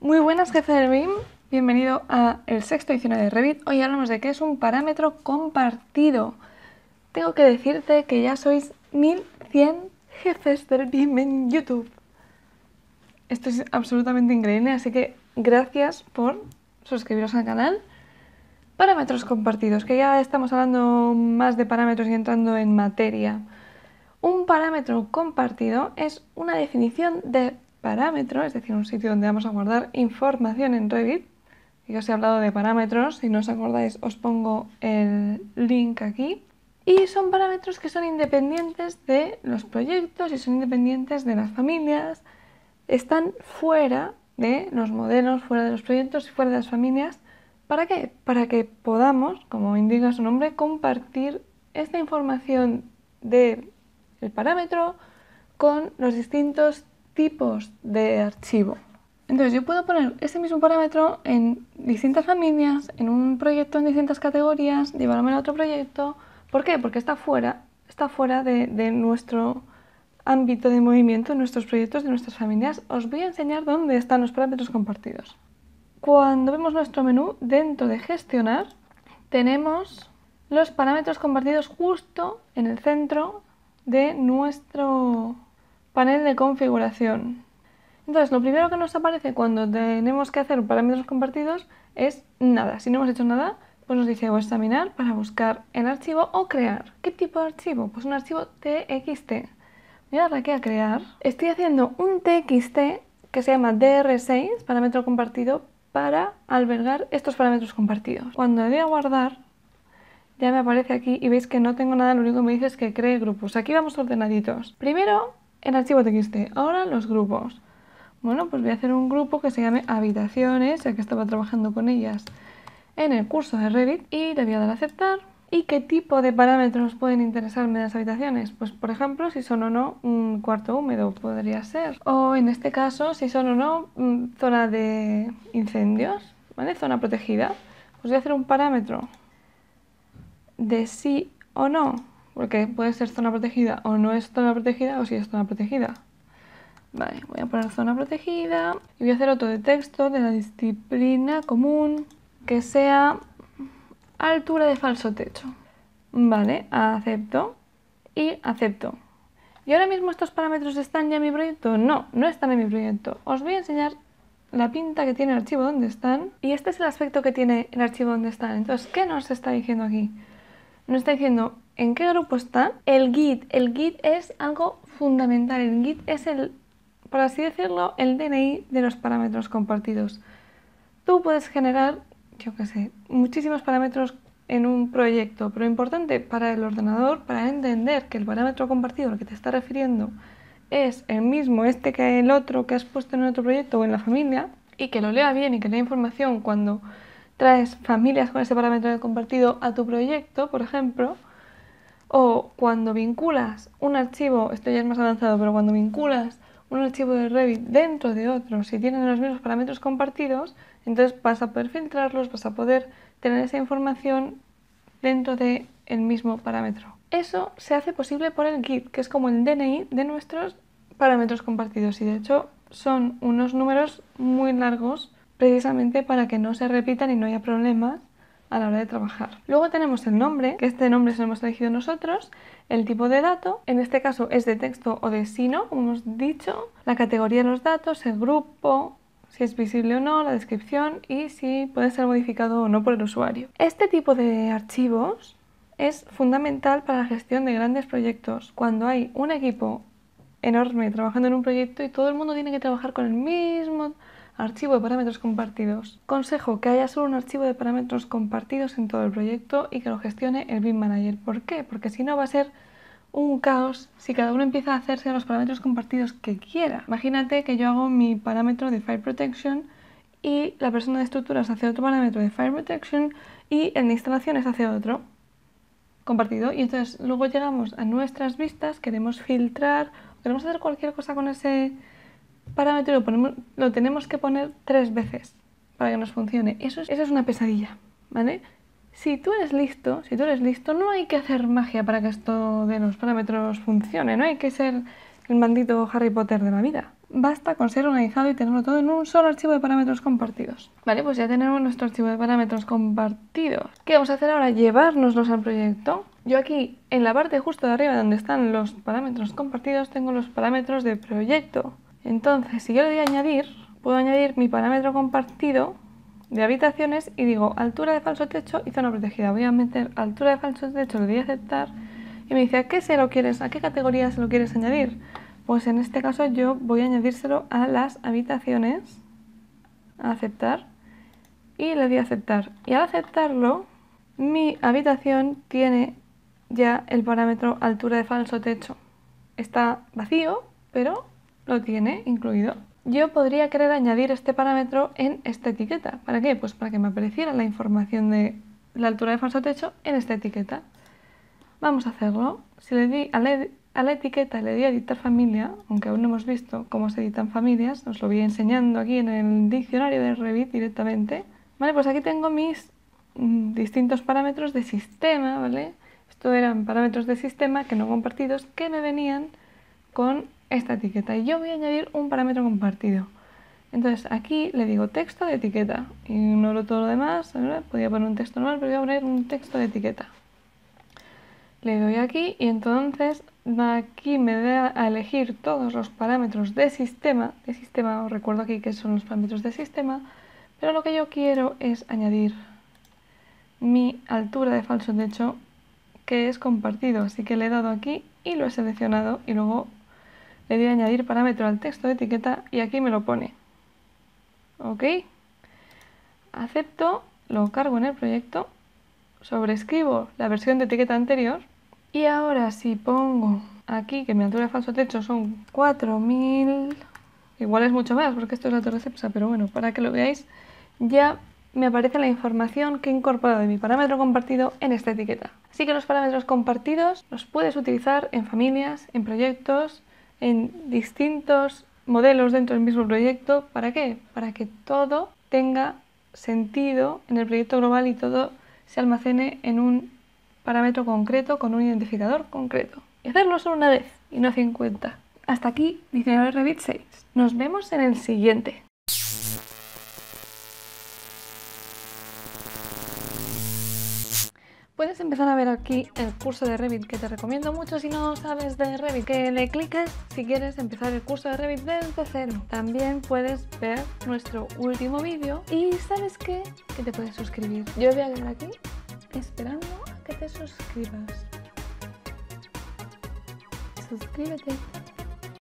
Muy buenas, jefes del BIM. Bienvenido a el sexto edición de Revit. Hoy hablamos de qué es un parámetro compartido. Tengo que decirte que ya sois 1100 jefes del BIM en YouTube. Esto es absolutamente increíble, así que gracias por suscribiros al canal. Parámetros compartidos, que ya estamos hablando más de parámetros y entrando en materia. Un parámetro compartido es una definición de parámetro, es decir, un sitio donde vamos a guardar información en Revit. Y os he hablado de parámetros, si no os acordáis os pongo el link aquí. Y son parámetros que son independientes de los proyectos y son independientes de las familias. Están fuera de los modelos, fuera de los proyectos y fuera de las familias. ¿Para qué? Para que podamos, como indica su nombre, compartir esta información del parámetro con los distintos tipos de archivo. Entonces yo puedo poner ese mismo parámetro en distintas familias, en un proyecto en distintas categorías, llevarme a otro proyecto. ¿Por qué? Porque está fuera, está fuera de, de nuestro ámbito de movimiento, de nuestros proyectos, de nuestras familias. Os voy a enseñar dónde están los parámetros compartidos. Cuando vemos nuestro menú, dentro de gestionar, tenemos los parámetros compartidos justo en el centro de nuestro Panel de configuración. Entonces, lo primero que nos aparece cuando tenemos que hacer parámetros compartidos es nada. Si no hemos hecho nada, pues nos dice o examinar para buscar el archivo o crear. ¿Qué tipo de archivo? Pues un archivo TXT. Voy a darle aquí a crear. Estoy haciendo un TXT que se llama DR6, parámetro compartido, para albergar estos parámetros compartidos. Cuando le doy a guardar, ya me aparece aquí y veis que no tengo nada, lo único que me dice es que cree grupos. Aquí vamos ordenaditos. Primero el archivo txt. Ahora los grupos. Bueno, pues voy a hacer un grupo que se llame habitaciones, ya que estaba trabajando con ellas en el curso de Revit y le voy a dar a aceptar. ¿Y qué tipo de parámetros pueden interesarme en las habitaciones? Pues por ejemplo, si son o no un cuarto húmedo podría ser. O en este caso, si son o no mm, zona de incendios, ¿vale? Zona protegida. Pues voy a hacer un parámetro de sí o no porque puede ser zona protegida o no es zona protegida o sí es zona protegida. Vale, voy a poner zona protegida y voy a hacer otro de texto de la disciplina común que sea altura de falso techo. Vale, acepto y acepto. ¿Y ahora mismo estos parámetros están ya en mi proyecto? No, no están en mi proyecto. Os voy a enseñar la pinta que tiene el archivo donde están y este es el aspecto que tiene el archivo donde están. Entonces, ¿qué nos está diciendo aquí? Nos está diciendo en qué grupo está? El Git, el Git es algo fundamental. El Git es el, por así decirlo, el DNI de los parámetros compartidos. Tú puedes generar, yo qué sé, muchísimos parámetros en un proyecto, pero importante para el ordenador, para entender que el parámetro compartido al que te está refiriendo es el mismo este que el otro que has puesto en otro proyecto o en la familia, y que lo lea bien y que lea información cuando traes familias con ese parámetro compartido a tu proyecto, por ejemplo, o cuando vinculas un archivo, esto ya es más avanzado, pero cuando vinculas un archivo de Revit dentro de otro, si tienen los mismos parámetros compartidos, entonces vas a poder filtrarlos, vas a poder tener esa información dentro del el mismo parámetro. Eso se hace posible por el Git, que es como el DNI de nuestros parámetros compartidos y de hecho son unos números muy largos precisamente para que no se repitan y no haya problemas a la hora de trabajar. Luego tenemos el nombre, que este nombre se lo hemos elegido nosotros, el tipo de dato, en este caso es de texto o de sino, como hemos dicho, la categoría de los datos, el grupo, si es visible o no, la descripción y si puede ser modificado o no por el usuario. Este tipo de archivos es fundamental para la gestión de grandes proyectos. Cuando hay un equipo enorme trabajando en un proyecto y todo el mundo tiene que trabajar con el mismo Archivo de parámetros compartidos. Consejo que haya solo un archivo de parámetros compartidos en todo el proyecto y que lo gestione el BIM Manager. ¿Por qué? Porque si no va a ser un caos si cada uno empieza a hacerse los parámetros compartidos que quiera. Imagínate que yo hago mi parámetro de Fire Protection y la persona de estructuras hace otro parámetro de Fire Protection y el de instalaciones hace otro compartido. Y entonces luego llegamos a nuestras vistas, queremos filtrar, queremos hacer cualquier cosa con ese parámetro lo, tenemos que poner tres veces para que nos funcione. Eso es, eso es una pesadilla, ¿vale? Si tú eres listo, si tú eres listo, no hay que hacer magia para que esto de los parámetros funcione, no hay que ser el maldito Harry Potter de la vida. Basta con ser organizado y tenerlo todo en un solo archivo de parámetros compartidos. Vale, pues ya tenemos nuestro archivo de parámetros compartidos. ¿Qué vamos a hacer ahora? Llevárnoslos al proyecto. Yo aquí, en la parte justo de arriba donde están los parámetros compartidos, tengo los parámetros de proyecto. Entonces, si yo le doy a añadir, puedo añadir mi parámetro compartido de habitaciones y digo altura de falso techo y zona protegida. Voy a meter altura de falso techo, le doy a aceptar y me dice a qué se lo quieres, a qué categoría se lo quieres añadir. Pues en este caso yo voy a añadírselo a las habitaciones, a aceptar y le doy a aceptar. Y al aceptarlo, mi habitación tiene ya el parámetro altura de falso techo. Está vacío, pero lo tiene incluido. Yo podría querer añadir este parámetro en esta etiqueta. ¿Para qué? Pues para que me apareciera la información de la altura de falso techo en esta etiqueta. Vamos a hacerlo. Si le di a la, etiqueta le di a editar familia, aunque aún no hemos visto cómo se editan familias, os lo voy enseñando aquí en el diccionario de Revit directamente. Vale, pues aquí tengo mis mm, distintos parámetros de sistema, ¿vale? Esto eran parámetros de sistema que no compartidos que me venían con esta etiqueta y yo voy a añadir un parámetro compartido. Entonces aquí le digo texto de etiqueta, ignoro todo lo demás, podía podría poner un texto normal, pero voy a poner un texto de etiqueta. Le doy aquí y entonces aquí me da a elegir todos los parámetros de sistema, de sistema, os recuerdo aquí que son los parámetros de sistema, pero lo que yo quiero es añadir mi altura de falso techo que es compartido, así que le he dado aquí y lo he seleccionado y luego le doy a añadir parámetro al texto de etiqueta y aquí me lo pone. ¿Ok? Acepto, lo cargo en el proyecto, sobrescribo la versión de etiqueta anterior y ahora si pongo aquí que mi altura de falso techo son 4000, igual es mucho más porque esto es la torre cepsa, pero bueno, para que lo veáis, ya me aparece la información que he incorporado de mi parámetro compartido en esta etiqueta. Así que los parámetros compartidos los puedes utilizar en familias, en proyectos en distintos modelos dentro del mismo proyecto. ¿Para qué? Para que todo tenga sentido en el proyecto global y todo se almacene en un parámetro concreto con un identificador concreto. Y hacerlo solo una vez y no 50. Hasta aquí, Diccionario Revit 6. Nos vemos en el siguiente. Puedes empezar a ver aquí el curso de Revit que te recomiendo mucho si no sabes de Revit, que le cliques si quieres empezar el curso de Revit desde cero. También puedes ver nuestro último vídeo y ¿sabes qué? Que te puedes suscribir. Yo voy a quedar aquí esperando a que te suscribas. Suscríbete.